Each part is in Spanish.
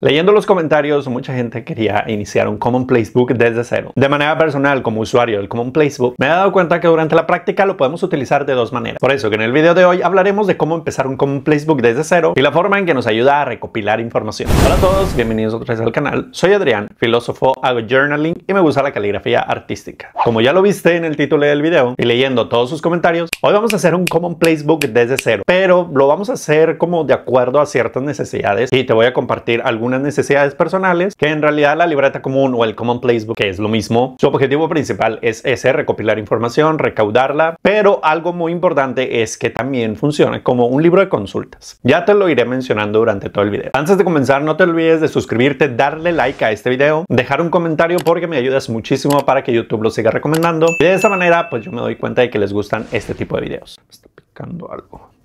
Leyendo los comentarios, mucha gente quería iniciar un Common Place Book desde cero. De manera personal, como usuario del Common Place Book, me he dado cuenta que durante la práctica lo podemos utilizar de dos maneras. Por eso que en el video de hoy hablaremos de cómo empezar un Common Place Book desde cero y la forma en que nos ayuda a recopilar información. Hola a todos, bienvenidos otra vez al canal. Soy Adrián, filósofo, hago journaling y me gusta la caligrafía artística. Como ya lo viste en el título del video y leyendo todos sus comentarios, hoy vamos a hacer un Common Place Book desde cero, pero lo vamos a hacer como de acuerdo a ciertas necesidades y te voy a compartir algunos unas necesidades personales que en realidad la libreta común o el Common book que es lo mismo, su objetivo principal es ese, recopilar información, recaudarla, pero algo muy importante es que también funciona como un libro de consultas. Ya te lo iré mencionando durante todo el video. Antes de comenzar, no te olvides de suscribirte, darle like a este video, dejar un comentario porque me ayudas muchísimo para que YouTube lo siga recomendando. Y de esa manera, pues yo me doy cuenta de que les gustan este tipo de videos. está picando algo.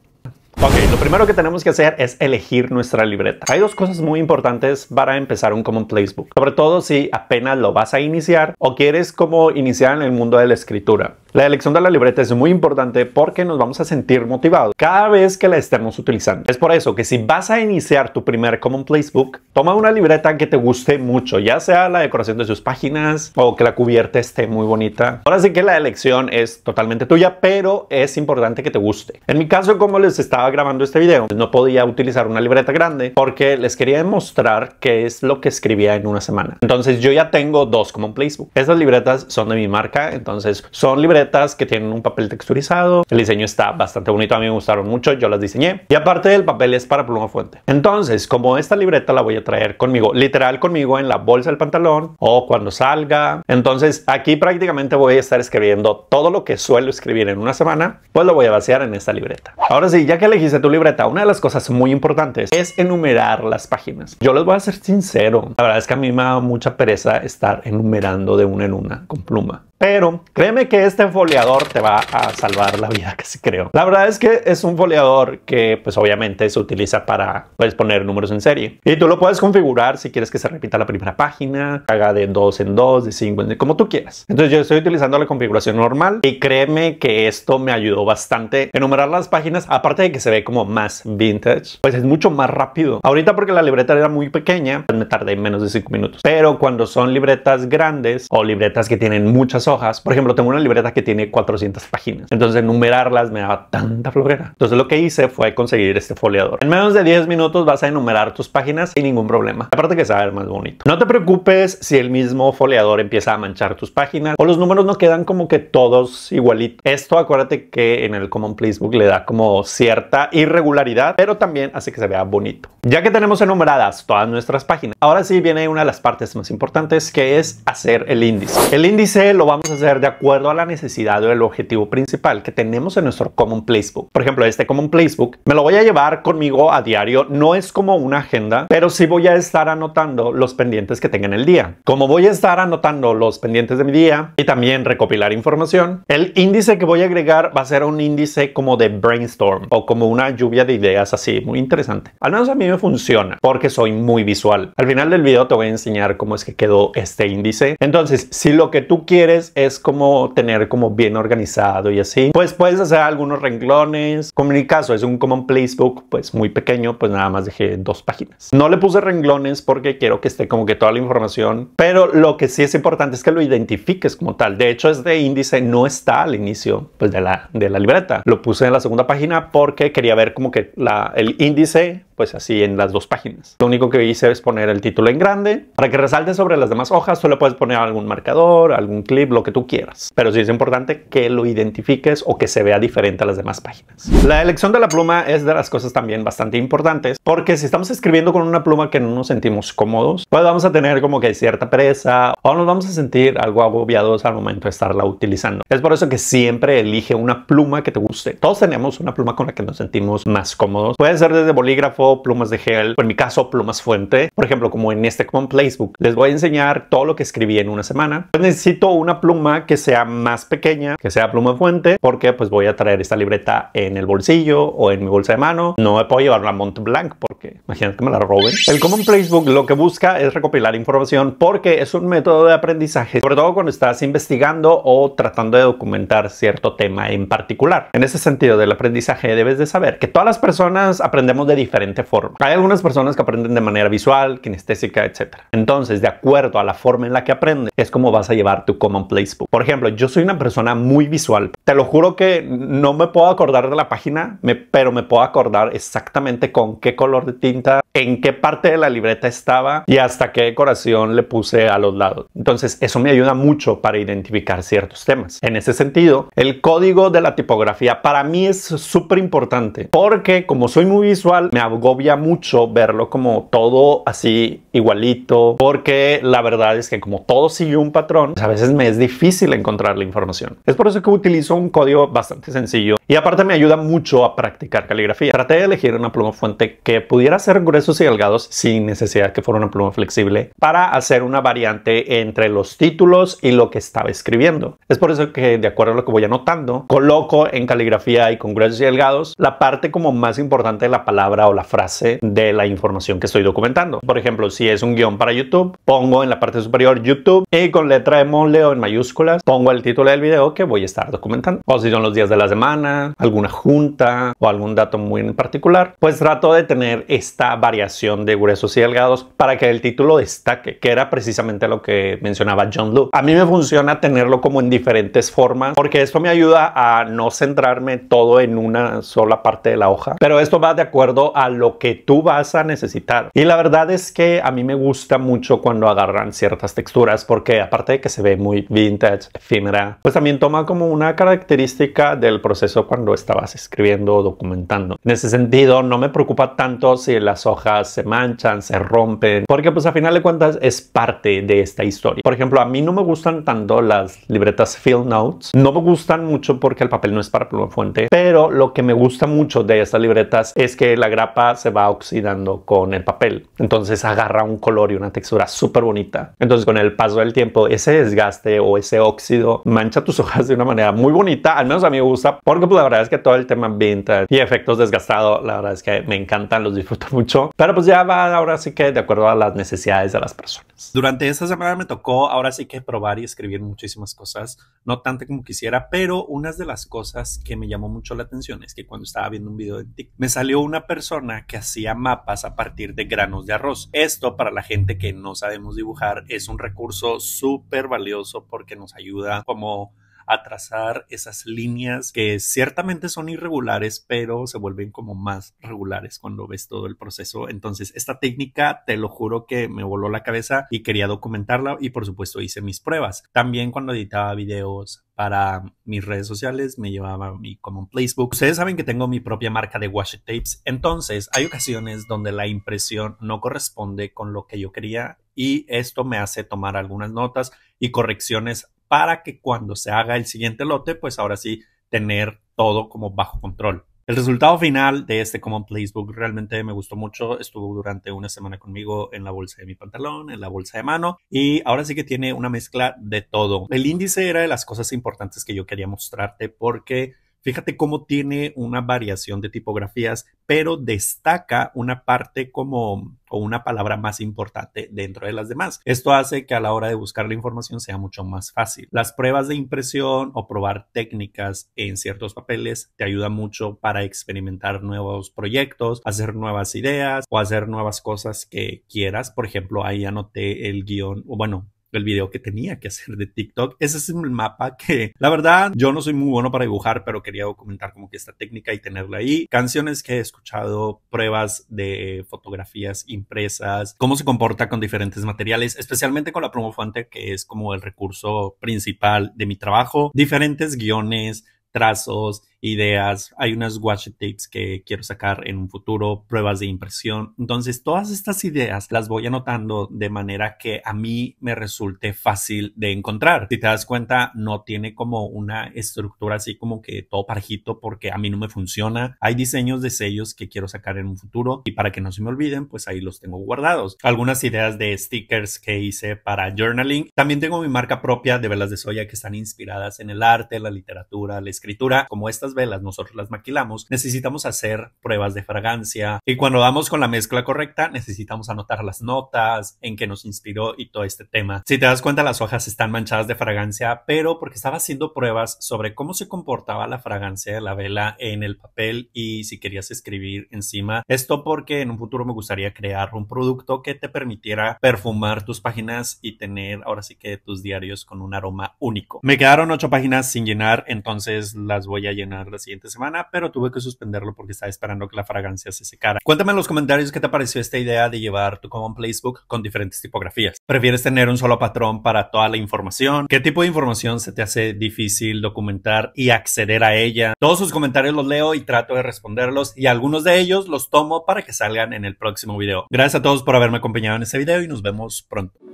Ok, lo primero que tenemos que hacer es elegir nuestra libreta. Hay dos cosas muy importantes para empezar un Common Book. sobre todo si apenas lo vas a iniciar o quieres como iniciar en el mundo de la escritura. La elección de la libreta es muy importante porque nos vamos a sentir motivados cada vez que la estemos utilizando. Es por eso que si vas a iniciar tu primer Common Placebook, toma una libreta que te guste mucho, ya sea la decoración de sus páginas o que la cubierta esté muy bonita. Ahora sí que la elección es totalmente tuya, pero es importante que te guste. En mi caso, como les estaba grabando este video, pues no podía utilizar una libreta grande porque les quería demostrar qué es lo que escribía en una semana. Entonces yo ya tengo dos Common Place Book. Estas libretas son de mi marca, entonces son libretas que tienen un papel texturizado. El diseño está bastante bonito, a mí me gustaron mucho, yo las diseñé. Y aparte del papel es para pluma fuente. Entonces, como esta libreta la voy a traer conmigo, literal conmigo en la bolsa del pantalón o cuando salga. Entonces, aquí prácticamente voy a estar escribiendo todo lo que suelo escribir en una semana, pues lo voy a vaciar en esta libreta. Ahora sí, ya que elegiste tu libreta, una de las cosas muy importantes es enumerar las páginas. Yo les voy a ser sincero, la verdad es que a mí me da mucha pereza estar enumerando de una en una con pluma pero créeme que este foliador te va a salvar la vida, casi creo. La verdad es que es un foliador que pues obviamente se utiliza para pues poner números en serie y tú lo puedes configurar si quieres que se repita la primera página, haga de dos en dos, de 5 en 5, como tú quieras. Entonces yo estoy utilizando la configuración normal y créeme que esto me ayudó bastante. Enumerar las páginas, aparte de que se ve como más vintage, pues es mucho más rápido. Ahorita porque la libreta era muy pequeña, pues me tardé menos de cinco minutos. Pero cuando son libretas grandes o libretas que tienen muchas horas, por ejemplo, tengo una libreta que tiene 400 páginas. Entonces, enumerarlas me daba tanta flojera. Entonces, lo que hice fue conseguir este foliador. En menos de 10 minutos vas a enumerar tus páginas sin ningún problema. Aparte que se va más bonito. No te preocupes si el mismo foliador empieza a manchar tus páginas o los números no quedan como que todos igualitos. Esto acuérdate que en el Common Place Book le da como cierta irregularidad, pero también hace que se vea bonito. Ya que tenemos enumeradas todas nuestras páginas, ahora sí viene una de las partes más importantes que es hacer el índice. El índice lo vamos a hacer de acuerdo a la necesidad o el objetivo principal que tenemos en nuestro Common Placebook. Por ejemplo, este Common Placebook me lo voy a llevar conmigo a diario. No es como una agenda, pero sí voy a estar anotando los pendientes que tenga en el día. Como voy a estar anotando los pendientes de mi día y también recopilar información, el índice que voy a agregar va a ser un índice como de brainstorm o como una lluvia de ideas así, muy interesante. Al menos a mí me funciona porque soy muy visual. Al final del video te voy a enseñar cómo es que quedó este índice. Entonces, si lo que tú quieres es como tener como bien organizado y así. Pues puedes hacer algunos renglones. Como en mi caso es un como place book, pues muy pequeño, pues nada más dejé dos páginas. No le puse renglones porque quiero que esté como que toda la información, pero lo que sí es importante es que lo identifiques como tal. De hecho, este índice no está al inicio pues, de, la, de la libreta. Lo puse en la segunda página porque quería ver como que la, el índice pues así en las dos páginas. Lo único que hice es poner el título en grande. Para que resalte sobre las demás hojas, tú le puedes poner algún marcador, algún clip, lo que tú quieras. Pero sí es importante que lo identifiques o que se vea diferente a las demás páginas. La elección de la pluma es de las cosas también bastante importantes, porque si estamos escribiendo con una pluma que no nos sentimos cómodos, pues vamos a tener como que cierta presa o nos vamos a sentir algo agobiados al momento de estarla utilizando. Es por eso que siempre elige una pluma que te guste. Todos tenemos una pluma con la que nos sentimos más cómodos. Puede ser desde bolígrafo, plumas de gel, en mi caso plumas fuente, por ejemplo como en este Common Placebook. Les voy a enseñar todo lo que escribí en una semana. Pues necesito una pluma que sea más pequeña, que sea pluma fuente, porque pues voy a traer esta libreta en el bolsillo o en mi bolsa de mano. No me puedo llevar una Montblanc porque imagínate que me la roben. El Common Placebook lo que busca es recopilar información porque es un método de aprendizaje, sobre todo cuando estás investigando o tratando de documentar cierto tema en particular. En ese sentido del aprendizaje debes de saber que todas las personas aprendemos de diferentes forma. Hay algunas personas que aprenden de manera visual, kinestésica, etc. Entonces, de acuerdo a la forma en la que aprendes, es como vas a llevar tu Common Book. Por ejemplo, yo soy una persona muy visual. Te lo juro que no me puedo acordar de la página, pero me puedo acordar exactamente con qué color de tinta en qué parte de la libreta estaba y hasta qué decoración le puse a los lados. Entonces eso me ayuda mucho para identificar ciertos temas. En ese sentido, el código de la tipografía para mí es súper importante porque como soy muy visual, me agobia mucho verlo como todo así igualito porque la verdad es que como todo sigue un patrón, pues a veces me es difícil encontrar la información. Es por eso que utilizo un código bastante sencillo y aparte me ayuda mucho a practicar caligrafía. Traté de elegir una pluma fuente que pudiera ser gruesa y delgados sin necesidad que fuera una pluma flexible para hacer una variante entre los títulos y lo que estaba escribiendo. Es por eso que de acuerdo a lo que voy anotando, coloco en caligrafía y con gruesos y delgados la parte como más importante de la palabra o la frase de la información que estoy documentando. Por ejemplo, si es un guión para YouTube, pongo en la parte superior YouTube y con letra de mole o en mayúsculas pongo el título del video que voy a estar documentando. O si son los días de la semana, alguna junta o algún dato muy en particular, pues trato de tener esta variante variación de gruesos y delgados para que el título destaque, que era precisamente lo que mencionaba John Luke. A mí me funciona tenerlo como en diferentes formas porque esto me ayuda a no centrarme todo en una sola parte de la hoja, pero esto va de acuerdo a lo que tú vas a necesitar. Y la verdad es que a mí me gusta mucho cuando agarran ciertas texturas porque aparte de que se ve muy vintage, efímera, pues también toma como una característica del proceso cuando estabas escribiendo o documentando. En ese sentido, no me preocupa tanto si las hojas se manchan, se rompen, porque pues a final de cuentas es parte de esta historia. Por ejemplo, a mí no me gustan tanto las libretas Field Notes, no me gustan mucho porque el papel no es para pluma fuente, pero lo que me gusta mucho de estas libretas es que la grapa se va oxidando con el papel, entonces agarra un color y una textura súper bonita. Entonces con el paso del tiempo ese desgaste o ese óxido mancha tus hojas de una manera muy bonita, al menos a mí me gusta, porque pues la verdad es que todo el tema vintage y efectos desgastados, la verdad es que me encantan, los disfruto mucho. Pero pues ya va ahora sí que de acuerdo a las necesidades de las personas. Durante esa semana me tocó ahora sí que probar y escribir muchísimas cosas, no tanto como quisiera, pero una de las cosas que me llamó mucho la atención es que cuando estaba viendo un video de TikTok, me salió una persona que hacía mapas a partir de granos de arroz. Esto para la gente que no sabemos dibujar es un recurso súper valioso porque nos ayuda como a trazar esas líneas que ciertamente son irregulares, pero se vuelven como más regulares cuando ves todo el proceso. Entonces, esta técnica, te lo juro que me voló la cabeza y quería documentarla y por supuesto hice mis pruebas. También cuando editaba videos para mis redes sociales, me llevaba mi common Facebook. Ustedes saben que tengo mi propia marca de washi tapes, entonces hay ocasiones donde la impresión no corresponde con lo que yo quería y esto me hace tomar algunas notas y correcciones para que cuando se haga el siguiente lote, pues ahora sí tener todo como bajo control. El resultado final de este como Place realmente me gustó mucho. Estuvo durante una semana conmigo en la bolsa de mi pantalón, en la bolsa de mano y ahora sí que tiene una mezcla de todo. El índice era de las cosas importantes que yo quería mostrarte porque Fíjate cómo tiene una variación de tipografías, pero destaca una parte como o una palabra más importante dentro de las demás. Esto hace que a la hora de buscar la información sea mucho más fácil. Las pruebas de impresión o probar técnicas en ciertos papeles te ayuda mucho para experimentar nuevos proyectos, hacer nuevas ideas o hacer nuevas cosas que quieras. Por ejemplo, ahí anoté el guión, o bueno, el video que tenía que hacer de TikTok. Ese es el mapa que, la verdad, yo no soy muy bueno para dibujar, pero quería documentar como que esta técnica y tenerla ahí. Canciones que he escuchado, pruebas de fotografías impresas, cómo se comporta con diferentes materiales, especialmente con la fuente que es como el recurso principal de mi trabajo, diferentes guiones, trazos, ideas, hay unas washi tapes que quiero sacar en un futuro, pruebas de impresión. Entonces, todas estas ideas las voy anotando de manera que a mí me resulte fácil de encontrar. Si te das cuenta, no tiene como una estructura así como que todo parejito porque a mí no me funciona. Hay diseños de sellos que quiero sacar en un futuro y para que no se me olviden, pues ahí los tengo guardados. Algunas ideas de stickers que hice para journaling. También tengo mi marca propia de velas de soya que están inspiradas en el arte, la literatura, la escritura, como estas velas nosotros las maquilamos, necesitamos hacer pruebas de fragancia y cuando damos con la mezcla correcta necesitamos anotar las notas, en qué nos inspiró y todo este tema. Si te das cuenta las hojas están manchadas de fragancia, pero porque estaba haciendo pruebas sobre cómo se comportaba la fragancia de la vela en el papel y si querías escribir encima. Esto porque en un futuro me gustaría crear un producto que te permitiera perfumar tus páginas y tener ahora sí que tus diarios con un aroma único. Me quedaron ocho páginas sin llenar, entonces las voy a llenar la siguiente semana, pero tuve que suspenderlo porque estaba esperando que la fragancia se secara. Cuéntame en los comentarios qué te pareció esta idea de llevar tu Common Facebook con diferentes tipografías. ¿Prefieres tener un solo patrón para toda la información? ¿Qué tipo de información se te hace difícil documentar y acceder a ella? Todos sus comentarios los leo y trato de responderlos y algunos de ellos los tomo para que salgan en el próximo video. Gracias a todos por haberme acompañado en este video y nos vemos pronto.